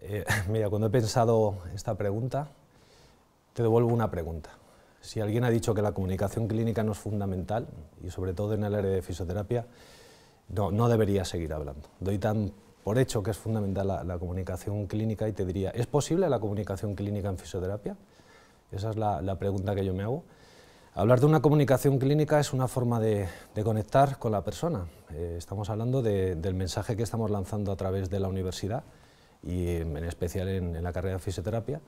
Eh, mira, cuando he pensado esta pregunta, te devuelvo una pregunta. Si alguien ha dicho que la comunicación clínica no es fundamental, y sobre todo en el área de fisioterapia, no, debería seguir hablando. Doy tan por hecho que es fundamental la, comunicación clínica y te diría, ¿es posible la comunicación clínica en fisioterapia? Esa es la, pregunta que yo me hago. Hablar de una comunicación clínica es una forma de, conectar con la persona. Eh, estamos hablando del mensaje que estamos lanzando a través de la universidad, y en, especial en, la carrera de fisioterapia,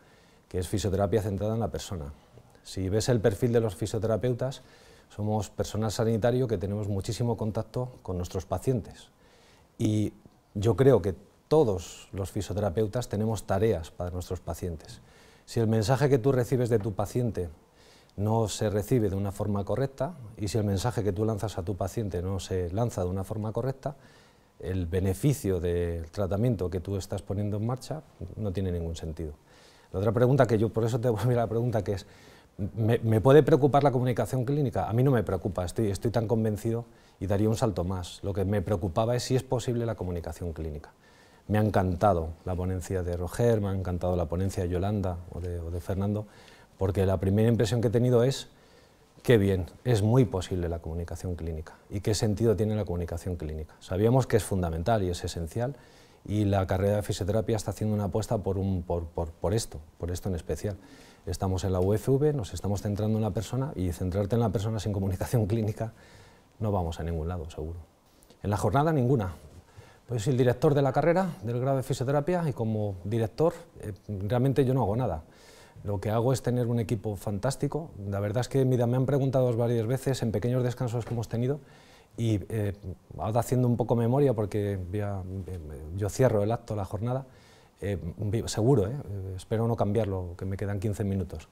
que es fisioterapia centrada en la persona. Si ves el perfil de los fisioterapeutas, somos personal sanitario que tenemos muchísimo contacto con nuestros pacientes. Y yo creo que todos los fisioterapeutas tenemos tareas para nuestros pacientes. Si el mensaje que tú recibes de tu paciente no se recibe de una forma correcta y si el mensaje que tú lanzas a tu paciente no se lanza de una forma correcta, el beneficio del tratamiento que tú estás poniendo en marcha no tiene ningún sentido. La otra pregunta que yo, por eso te voy a la pregunta que es, ¿me, puede preocupar la comunicación clínica? A mí no me preocupa, estoy, tan convencido y daría un salto más. Lo que me preocupaba es si es posible la comunicación clínica. Me ha encantado la ponencia de Roger, me ha encantado la ponencia de Yolanda o de Fernando, porque la primera impresión que he tenido es qué bien, es muy posible la comunicación clínica y qué sentido tiene la comunicación clínica. Sabíamos que es fundamental y es esencial y la carrera de fisioterapia está haciendo una apuesta por, esto, por esto en especial. Estamos en la UFV, nos estamos centrando en la persona y centrarte en la persona sin comunicación clínica no vamos a ningún lado, seguro. En la jornada ninguna. Pues soy el director de la carrera del grado de fisioterapia y como director eh, realmente yo no hago nada. Lo que hago es tener un equipo fantástico. La verdad es que mira, me han preguntado varias veces en pequeños descansos que hemos tenido y eh, ahora haciendo un poco memoria porque eh, yo cierro el acto, la jornada, eh, seguro, eh, espero no cambiarlo, que me quedan 15 minutos.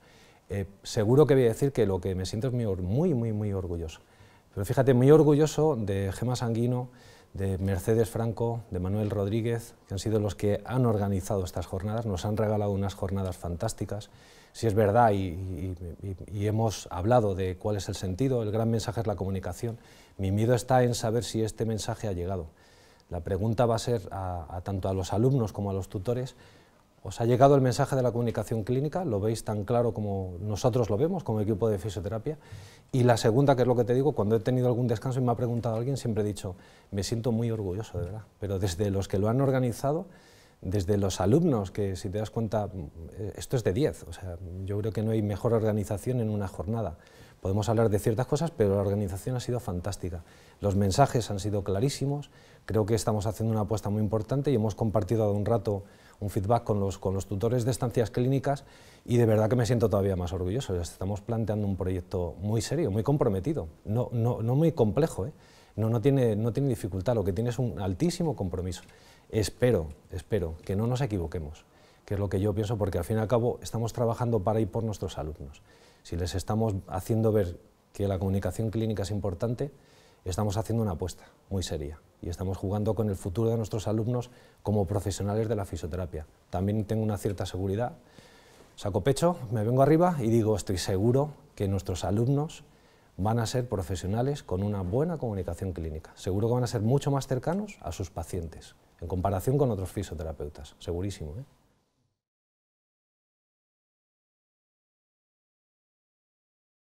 seguro que voy a decir que lo que me siento es muy, muy, muy orgulloso. Pero fíjate, muy orgulloso de Gema Sanguino, de Mercedes Franco, de Manuel Rodríguez, que han sido los que han organizado estas jornadas, nos han regalado unas jornadas fantásticas. Si es verdad y, hemos hablado de cuál es el sentido, el gran mensaje es la comunicación. Mi miedo está en saber si este mensaje ha llegado. La pregunta va a ser a tanto a los alumnos como a los tutores os ha llegado el mensaje de la comunicación clínica, lo veis tan claro como nosotros lo vemos, como equipo de fisioterapia. Y la segunda, que es lo que te digo, cuando he tenido algún descanso y me ha preguntado alguien, siempre he dicho, me siento muy orgulloso, de verdad. Pero desde los que lo han organizado, desde los alumnos, que si te das cuenta, mm, esto es de 10. O sea, yo creo que no hay mejor organización en una jornada. Podemos hablar de ciertas cosas, pero la organización ha sido fantástica. Los mensajes han sido clarísimos, creo que estamos haciendo una apuesta muy importante y hemos compartido un rato un feedback con los, tutores de estancias clínicas y de verdad que me siento todavía más orgulloso. Estamos planteando un proyecto muy serio, muy comprometido, no, muy complejo, ¿eh? no, tiene, no tiene dificultad, lo que tiene es un altísimo compromiso. Espero, espero que no nos equivoquemos, que es lo que yo pienso, porque al fin y al cabo estamos trabajando para y por nuestros alumnos. Si les estamos haciendo ver que la comunicación clínica es importante, estamos haciendo una apuesta muy seria y estamos jugando con el futuro de nuestros alumnos como profesionales de la fisioterapia. También tengo una cierta seguridad. Saco pecho, me vengo arriba y digo, estoy seguro que nuestros alumnos van a ser profesionales con una buena comunicación clínica. Seguro que van a ser mucho más cercanos a sus pacientes, en comparación con otros fisioterapeutas, segurísimo. ¿eh?